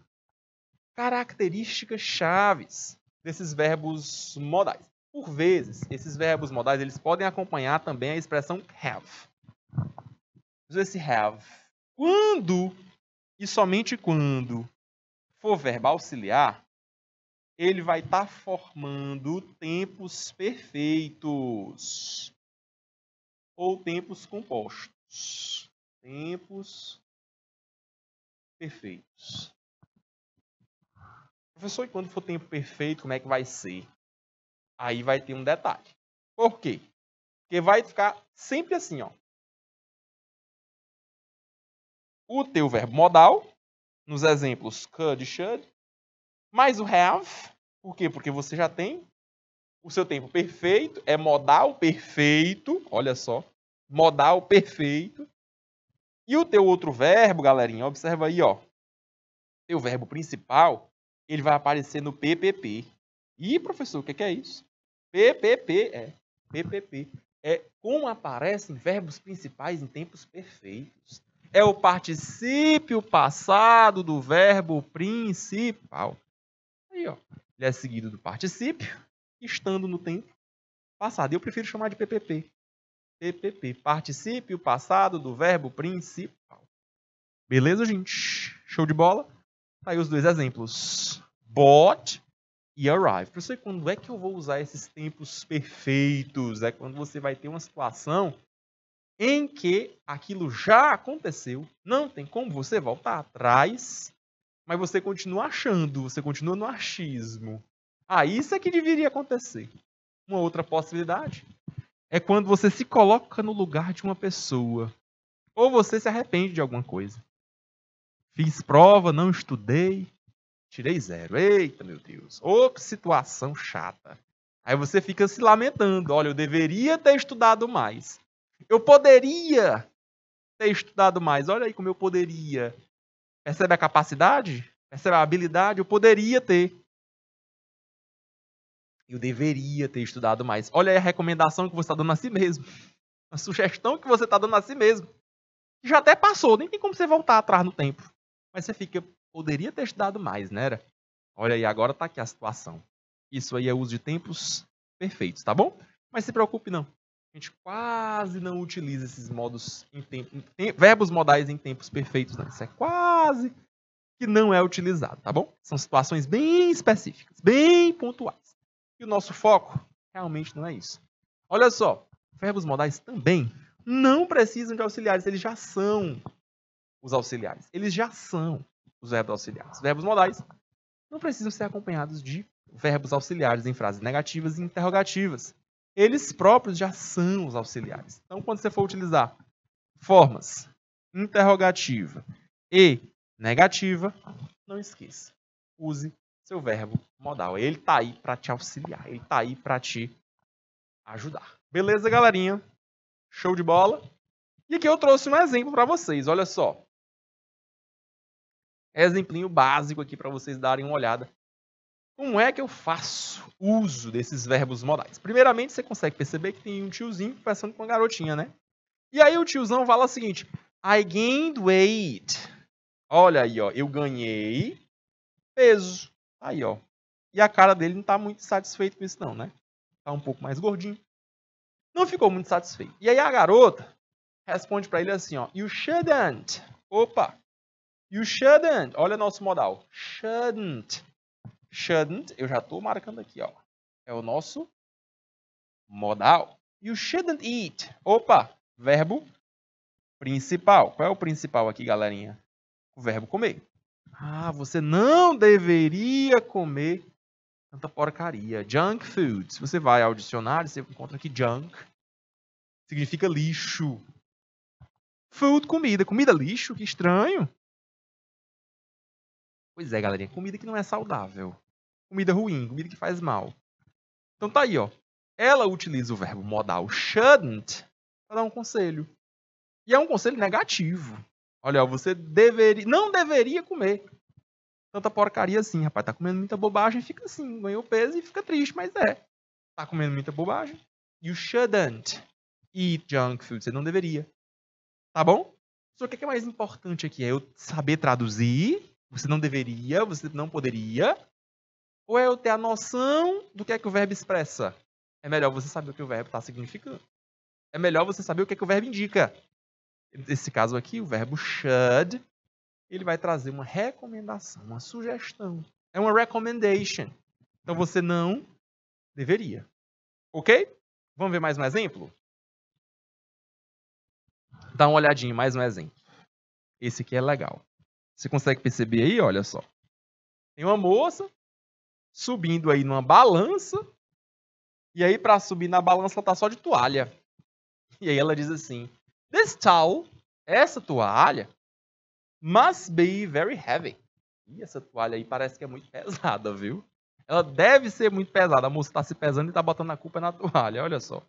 Speaker 1: características chaves desses verbos modais. Por vezes, esses verbos modais eles podem acompanhar também a expressão have. Esse have. Quando e somente quando for verbo auxiliar, ele vai estar tá formando tempos perfeitos ou tempos compostos.
Speaker 2: Tempos perfeitos. Professor, e quando for tempo perfeito, como é que vai ser? Aí vai ter um detalhe. Por quê? Porque vai ficar sempre assim, ó.
Speaker 1: O teu verbo modal, nos exemplos could, should, mais o have. Por quê? Porque você já tem o seu tempo perfeito, é modal perfeito, olha só, modal perfeito. E o teu outro verbo, galerinha, observa aí, ó. Teu verbo principal ele vai aparecer no PPP. E professor, o que, é que é isso? PPP é PPP é como aparecem verbos principais em tempos perfeitos. É o particípio passado do verbo principal. Aí, ó, ele é seguido do particípio, estando no tempo passado. Eu prefiro chamar de PPP. PPP, particípio passado do verbo principal. Beleza, gente? Show de bola? Tá aí os dois exemplos. Bought e arrive. Para você, quando é que eu vou usar esses tempos perfeitos? É quando você vai ter uma situação em que aquilo já aconteceu, não tem como você voltar atrás, mas você continua achando, você continua no achismo. Ah, isso é que deveria acontecer. Uma outra possibilidade é quando você se coloca no lugar de uma pessoa. Ou você se arrepende de alguma coisa. Fiz prova, não estudei, tirei zero. Eita, meu Deus. Opa, situação chata. Aí você fica se lamentando. Olha, eu deveria ter estudado mais. Eu poderia ter estudado mais. Olha aí como eu poderia. Percebe a capacidade? Percebe a habilidade? Eu poderia ter. Eu deveria ter estudado mais. Olha aí a recomendação que você está dando a si mesmo. A sugestão que você está dando a si mesmo. Já até passou, nem tem como você voltar atrás no tempo. Mas você fica, poderia ter estudado mais, né? Era? Olha aí, agora tá aqui a situação. Isso aí é uso de tempos perfeitos, tá bom? Mas se preocupe não. A gente quase não utiliza esses modos em tempo, em tem, verbos modais em tempos perfeitos, não. Isso é quase que não é utilizado, tá bom? São situações bem específicas, bem pontuais. E o nosso foco realmente não é isso. Olha só, verbos modais também não precisam de auxiliares, eles já são os auxiliares. Eles já são os verbos auxiliares. Verbos modais não precisam ser acompanhados de verbos auxiliares em frases negativas e interrogativas. Eles próprios já são os auxiliares. Então, quando você for utilizar formas interrogativa e negativa, não esqueça. Use seu verbo modal. Ele está aí para te auxiliar, ele está aí para te ajudar. Beleza, galerinha? Show de bola? E aqui eu trouxe um exemplo para vocês. Olha só exemplinho básico aqui para vocês darem uma olhada. Como é que eu faço uso desses verbos modais? Primeiramente, você consegue perceber que tem um tiozinho conversando com uma garotinha, né? E aí o tiozão fala o seguinte: I gained weight. Olha aí, ó, eu ganhei peso. Aí, ó. E a cara dele não tá muito satisfeito com isso não, né? Tá um pouco mais gordinho. Não ficou muito satisfeito. E aí a garota responde para ele assim, ó, you shouldn't. Opa, You shouldn't. Olha nosso modal. Shouldn't. Shouldn't. Eu já estou marcando aqui, ó. É o nosso modal. You shouldn't eat. Opa, verbo principal. Qual é o principal aqui, galerinha? O verbo comer. Ah, você não deveria comer tanta porcaria. Junk food. Se você vai ao dicionário, você encontra que junk significa lixo. Food, comida.
Speaker 2: Comida, lixo? Que estranho. Pois é, galerinha, comida que não é
Speaker 1: saudável. Comida ruim, comida que faz mal. Então tá aí, ó. Ela utiliza o verbo modal shouldn't para dar um conselho. E é um conselho negativo. Olha, ó, você deveria, não deveria comer tanta porcaria assim, rapaz. Tá comendo muita bobagem, fica assim, ganhou peso e fica triste, mas é. Tá comendo muita bobagem. You shouldn't eat junk food. Você não deveria. Tá bom? Só que o que é mais importante aqui é eu saber traduzir você não deveria, você não poderia. Ou é eu ter a noção do que é que o verbo expressa? É melhor você saber o que o verbo está significando. É melhor você saber o que é que o verbo indica. Nesse caso aqui, o verbo should, ele vai trazer uma recomendação, uma sugestão. É uma recommendation. Então você não deveria. Ok?
Speaker 2: Vamos ver mais um exemplo? Dá uma olhadinha, mais um exemplo. Esse aqui é legal. Você consegue perceber aí? Olha só. Tem
Speaker 1: uma moça subindo aí numa balança. E aí, para subir na balança, ela tá só de toalha. E aí ela diz assim: This towel, essa toalha, must be very heavy. E essa toalha aí parece que é muito pesada, viu? Ela deve ser muito pesada. A moça tá se pesando e tá botando a culpa na toalha. Olha só.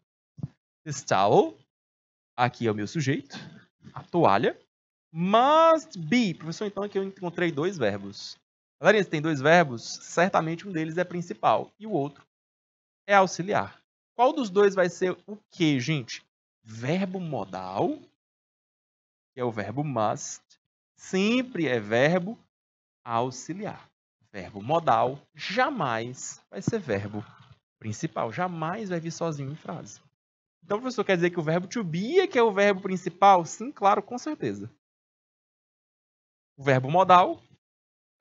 Speaker 1: This towel, aqui é o meu sujeito. A toalha Must be. Professor, então aqui eu encontrei dois verbos. Galerinha, se tem dois verbos, certamente um deles é principal e o outro é auxiliar. Qual dos dois vai ser o que, gente? Verbo modal, que é o verbo must, sempre é verbo auxiliar. Verbo modal jamais vai ser verbo principal, jamais vai vir sozinho em frase. Então, professor, quer dizer que o verbo to be é que é o verbo principal? Sim, claro, com certeza o verbo modal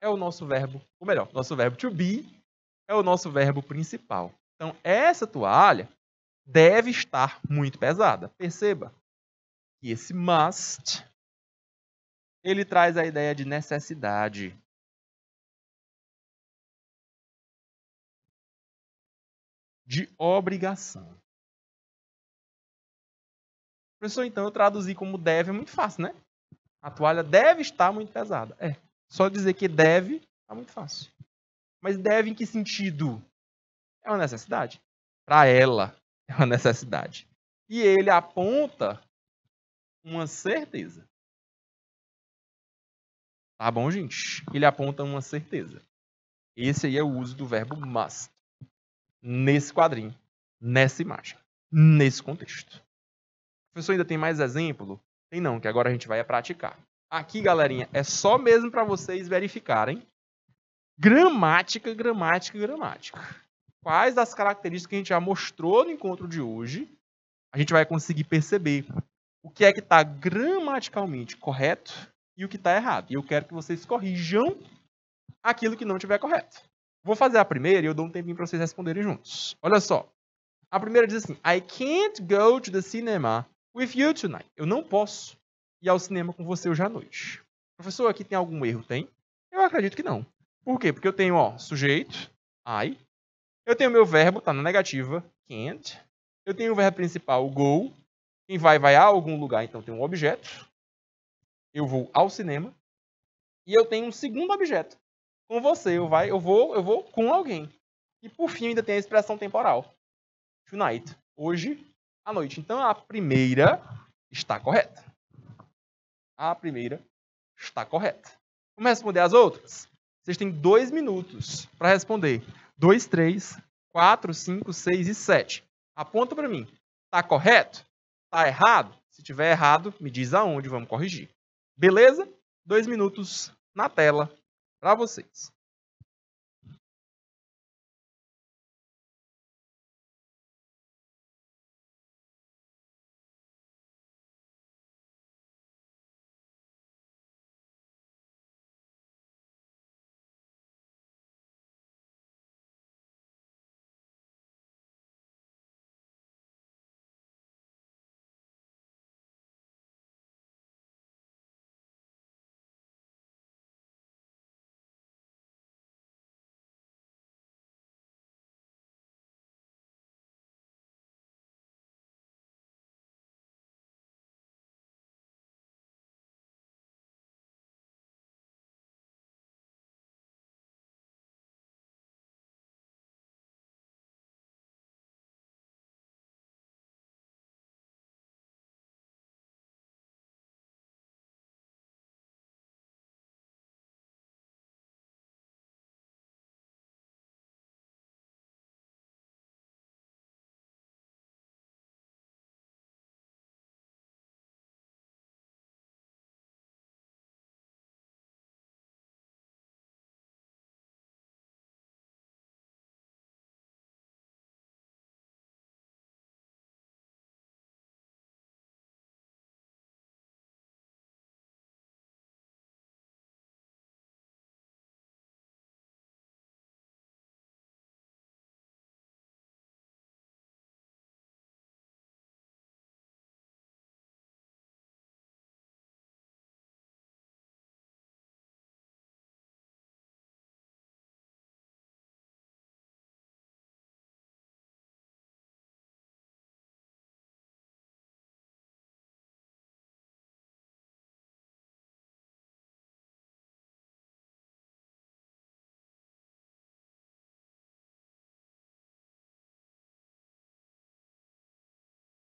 Speaker 1: é o nosso verbo, ou melhor, nosso verbo to be é o nosso verbo principal. Então, essa toalha deve estar muito pesada. Perceba que esse must
Speaker 2: ele traz a ideia de necessidade. De obrigação. Professor, então eu traduzi como deve é muito fácil, né?
Speaker 1: A toalha deve estar muito pesada. É. Só dizer que deve está muito fácil. Mas deve em que sentido? É uma necessidade. Para ela, é uma
Speaker 2: necessidade. E ele aponta uma certeza. Tá bom, gente? Ele aponta uma certeza.
Speaker 1: Esse aí é o uso do verbo must. Nesse quadrinho, nessa imagem, nesse contexto. O professor ainda tem mais exemplo? Tem não, que agora a gente vai é praticar. Aqui, galerinha, é só mesmo para vocês verificarem gramática, gramática, gramática. Quais das características que a gente já mostrou no encontro de hoje, a gente vai conseguir perceber o que é que está gramaticalmente correto e o que está errado. E eu quero que vocês corrijam aquilo que não estiver correto. Vou fazer a primeira e eu dou um tempinho para vocês responderem juntos. Olha só. A primeira diz assim: I can't go to the cinema With you tonight. Eu não posso ir ao cinema com você hoje à noite. Professor, aqui tem algum erro? Tem? Eu acredito que não. Por quê? Porque eu tenho, ó, sujeito, I. Eu tenho meu verbo, tá na negativa, can't. Eu tenho o verbo principal, go. Quem vai, vai a algum lugar, então tem um objeto. Eu vou ao cinema. E eu tenho um segundo objeto. Com você, eu, vai, eu, vou, eu vou com alguém. E por fim, ainda tem a expressão temporal. Tonight. Hoje, à noite. Então a primeira está correta. A primeira está correta. Vamos responder as outras? Vocês têm dois minutos para responder. Dois, três, quatro, cinco, seis e sete. Aponta para mim. Está correto? Está errado? Se tiver errado, me diz aonde, vamos corrigir. Beleza? Dois minutos na tela para vocês.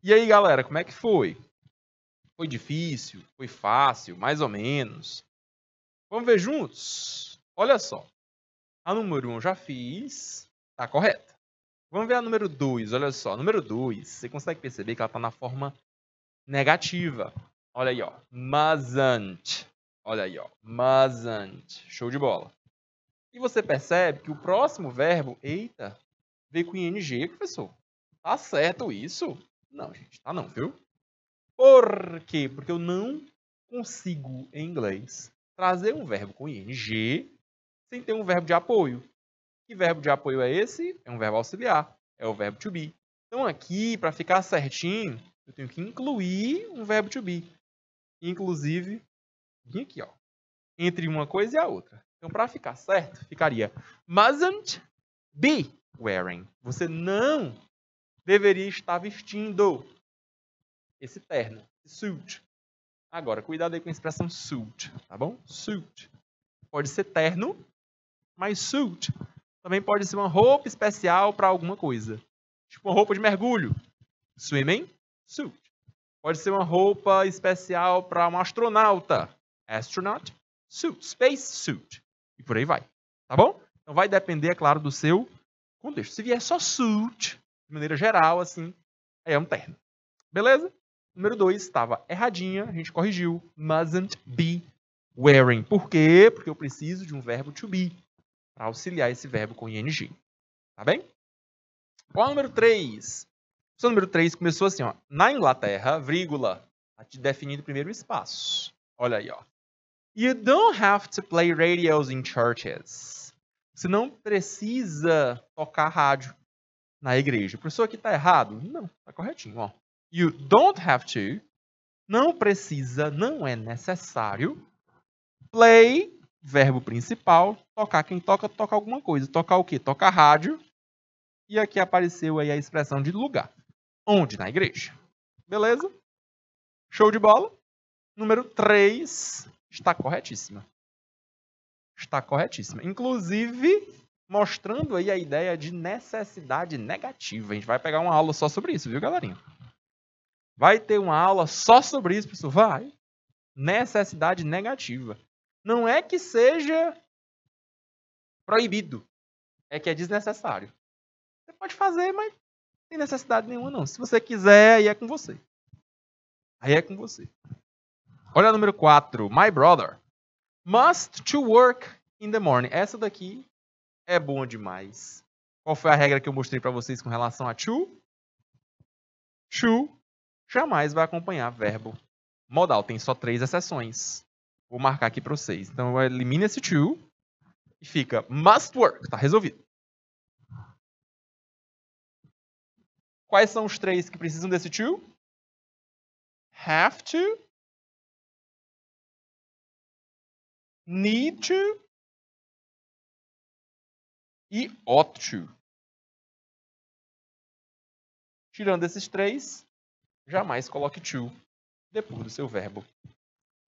Speaker 1: E aí, galera, como é que foi? Foi difícil? Foi fácil? Mais ou menos? Vamos ver juntos? Olha só. A número 1 um já fiz, tá correta. Vamos ver a número 2, olha só. número 2, você consegue perceber que ela está na forma negativa. Olha aí, ó. Mustn't. Olha aí, ó. Mustn't. Show de bola. E você percebe que o próximo verbo, eita, veio com ing, professor. Tá certo isso? Não, gente, tá não, viu? Por quê? Porque eu não consigo, em inglês, trazer um verbo com ing sem ter um verbo de apoio. Que verbo de apoio é esse? É um verbo auxiliar. É o verbo to be. Então, aqui, para ficar certinho, eu tenho que incluir um verbo to be. Inclusive, vim aqui, ó. Entre uma coisa e a outra. Então, para ficar certo, ficaria mustn't be wearing. Você não deveria estar vestindo esse terno, esse suit. Agora, cuidado aí com a expressão suit, tá bom? Suit. Pode ser terno, mas suit também pode ser uma roupa especial para alguma coisa. Tipo uma roupa de mergulho. Swimming suit. Pode ser uma roupa especial para um astronauta. Astronaut suit, space suit. E por aí vai. Tá bom? Então vai depender, é claro, do seu contexto. Se vier só suit, de maneira geral, assim, é um terno. Beleza? Número 2 estava erradinha, a gente corrigiu. Mustn't be wearing. Por quê? Porque eu preciso de um verbo to be para auxiliar esse verbo com ing. Tá bem? Qual é o número 3? Opção número 3 começou assim, ó. Na Inglaterra, vírgula, tá definindo primeiro espaço. Olha aí, ó. You don't have to play radios in churches. Você não precisa tocar rádio na igreja. O professor aqui está errado? Não, está corretinho. Ó. You don't have to. Não precisa, não é necessário. Play, verbo principal. Tocar quem toca, toca alguma coisa. Tocar o quê? Tocar rádio. E aqui apareceu aí a expressão de lugar. Onde? Na igreja. Beleza? Show de bola. Número 3 está corretíssima. Está corretíssima. Inclusive, mostrando aí a ideia de necessidade negativa. A gente vai pegar uma aula só sobre isso, viu, galerinha? Vai ter uma aula só sobre isso, pessoal? Vai. Necessidade negativa. Não é que seja proibido.
Speaker 2: É que é desnecessário. Você pode fazer, mas não tem necessidade nenhuma, não. Se você
Speaker 1: quiser, aí é com você. Aí é com você. Olha o número 4. My brother must to work in the morning. Essa daqui é bom demais. Qual foi a regra que eu mostrei para vocês com relação a to? To jamais vai acompanhar verbo modal. Tem só três exceções. Vou marcar aqui para vocês. Então, eu elimino esse to e fica must work. Está resolvido. Quais são os três que
Speaker 2: precisam desse to? Have to, need to e ótio. Tirando esses
Speaker 1: três, jamais coloque to depois do seu verbo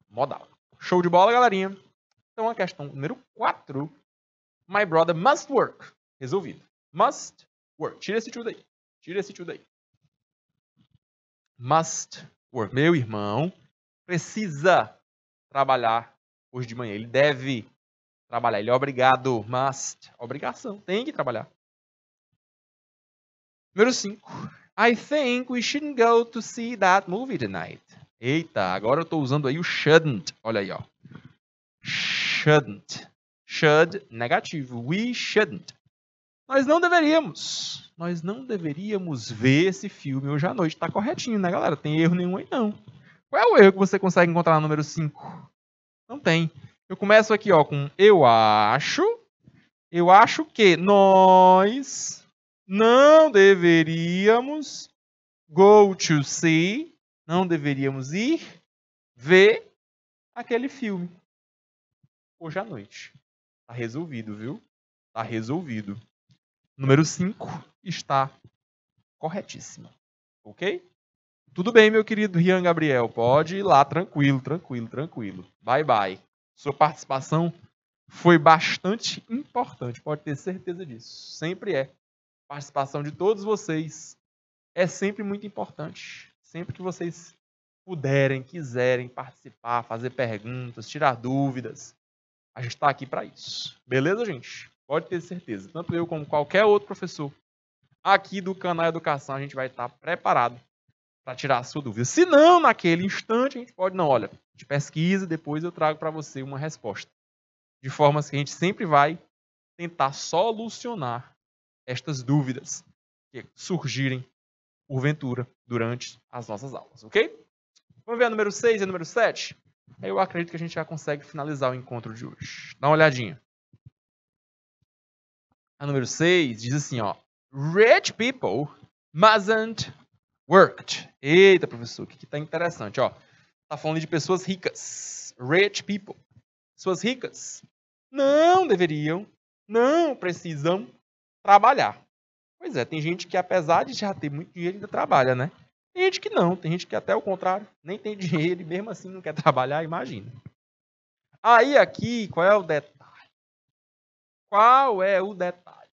Speaker 1: modal. Show de bola, galerinha! Então a questão número 4, my brother must work, resolvido. Must work. Tira esse to daí. Tira esse to daí. Must work. Meu irmão precisa trabalhar hoje de manhã. Ele deve trabalhar. Ele é obrigado, must. Obrigação, tem que trabalhar. Número 5. I think we shouldn't go to see that movie tonight. Eita, agora eu estou usando aí o shouldn't. Olha aí, ó. Shouldn't. Should, negativo. We shouldn't. Nós não deveríamos. Nós não deveríamos ver esse filme hoje à noite. Tá corretinho, né, galera? Tem erro nenhum aí, não. Qual é o erro que você consegue encontrar no número 5? Não tem. Eu começo aqui, ó, com eu acho. Eu acho que nós não deveríamos go to see, não deveríamos ir ver
Speaker 2: aquele filme
Speaker 1: hoje à noite. Tá resolvido, viu? Tá resolvido. Número 5 está corretíssimo. OK? Tudo bem, meu querido Rian Gabriel, pode ir lá tranquilo, tranquilo, tranquilo. Bye bye. Sua participação foi bastante importante, pode ter certeza disso. Sempre é. A participação de todos vocês é sempre muito importante. Sempre que vocês puderem, quiserem participar, fazer perguntas, tirar dúvidas, a gente está aqui para isso. Beleza, gente? Pode ter certeza. Tanto eu como qualquer outro professor aqui do canal Educação, a gente vai estar tá preparado para tirar a sua dúvida. Se não, naquele instante, a gente pode, não, olha, a gente pesquisa, depois eu trago para você uma resposta. De formas que a gente sempre vai tentar solucionar estas dúvidas que surgirem, porventura, durante as nossas aulas, ok? Vamos ver a número 6 e a número 7? Eu acredito que a gente já consegue finalizar o encontro de hoje. Dá uma olhadinha. A número 6 diz assim, ó. Rich people mustn't Worked. Eita, professor, o que está interessante? Está falando de pessoas ricas. Rich people. Pessoas ricas não deveriam, não precisam trabalhar. Pois é, tem gente que, apesar de já ter muito dinheiro, ainda trabalha, né? Tem gente que não, tem gente que até o contrário, nem tem dinheiro e mesmo assim não quer trabalhar, imagina. Aí aqui, qual é o detalhe? Qual é o detalhe?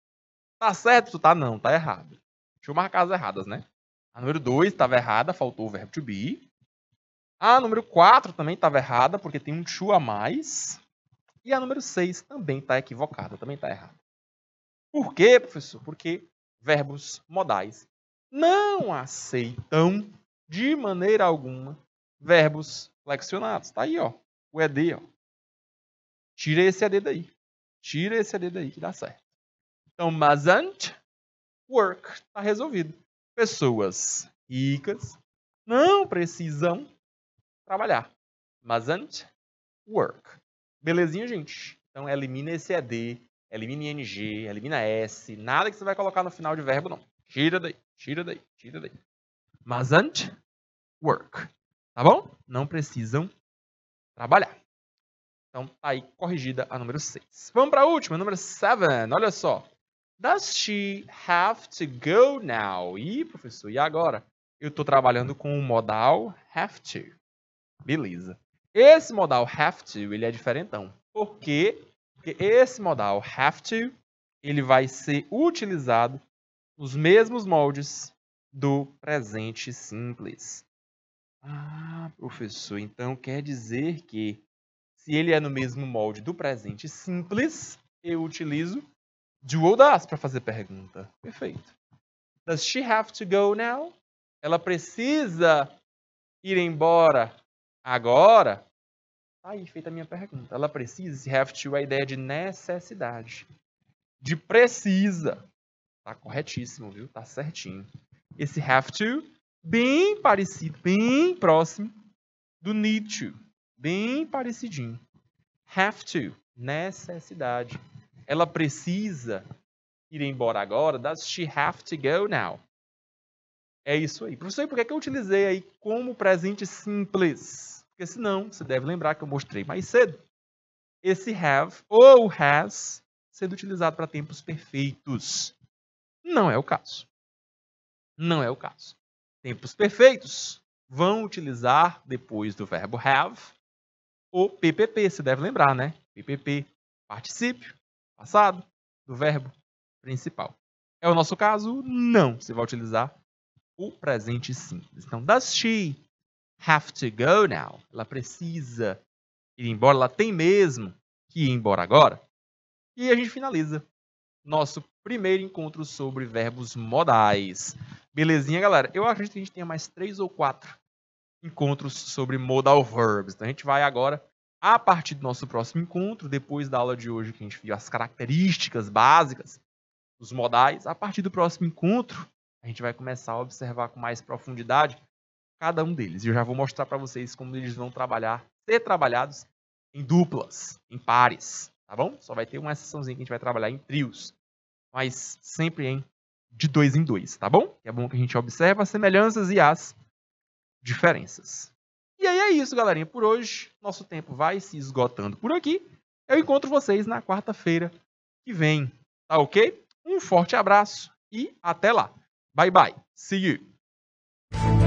Speaker 1: Tá certo, tá não, tá errado. Deixa eu marcar as erradas, né? A número 2 estava errada, faltou o verbo to be. A número 4 também estava errada, porque tem um to a mais. E a número 6 também está equivocada, também está errada. Por quê, professor? Porque verbos modais não aceitam de maneira alguma verbos flexionados. Está aí, ó, o ED. Ó. Tira esse ED daí. Tira esse ED daí que dá certo. Então, mustn't work. Está resolvido. Pessoas ricas não precisam trabalhar. Mustn't work. Belezinha, gente? Então, elimina esse ED, elimina ING, elimina S. Nada que você vai colocar no final de verbo, não. Tira daí, tira daí, tira daí. Mustn't work. Tá bom? Não precisam trabalhar. Então, tá aí corrigida a número 6. Vamos para a última, número 7. Olha só. Does she have to go now? Ih, professor, e agora? Eu estou trabalhando com o modal have to. Beleza. Esse modal have to, ele é diferentão. Por quê? Porque esse modal have to, ele vai ser utilizado nos mesmos moldes do presente simples. Ah, professor, então quer dizer que se ele é no mesmo molde do presente simples, eu utilizo Jewel das para fazer pergunta. Perfeito. Does she have to go now? Ela precisa ir embora agora? Tá aí feita a minha pergunta. Ela precisa, have to, é a ideia de necessidade. De precisa. Tá corretíssimo, viu? Tá certinho. Esse have to, bem parecido, bem próximo do need to. Bem parecidinho. Have to, necessidade. Ela precisa ir embora agora. Does she have to go now? É isso aí. Professor, por que, é que eu utilizei aí como presente simples? Porque senão, você deve lembrar que eu mostrei mais cedo. Esse have ou has sendo utilizado para tempos perfeitos. Não é o caso. Não é o caso. Tempos perfeitos vão utilizar, depois do verbo have, o PPP. Você deve lembrar, né? PPP, particípio, passado do verbo principal. É o nosso caso? Não. Você vai utilizar o presente simples. Então, does she have to go now? Ela precisa ir embora, ela tem mesmo que ir embora agora. E a gente finaliza nosso primeiro encontro sobre verbos modais. Belezinha, galera? Eu acredito que a gente tenha mais três ou quatro encontros sobre modal verbs. Então, a gente vai agora a partir do nosso próximo encontro, depois da aula de hoje que a gente viu as características básicas dos modais, a partir do próximo encontro, a gente vai começar a observar com mais profundidade cada um deles. E eu já vou mostrar para vocês como eles vão trabalhar, ser trabalhados em duplas, em pares, tá bom? Só vai ter uma exceçãozinha que a gente vai trabalhar em trios, mas sempre em de dois em dois, tá bom? é bom que a gente observe as semelhanças e as diferenças. E aí é isso, galerinha. Por hoje, nosso tempo vai se esgotando por aqui. Eu encontro vocês na quarta-feira que vem. Tá ok? Um forte abraço e até lá. Bye bye. See you.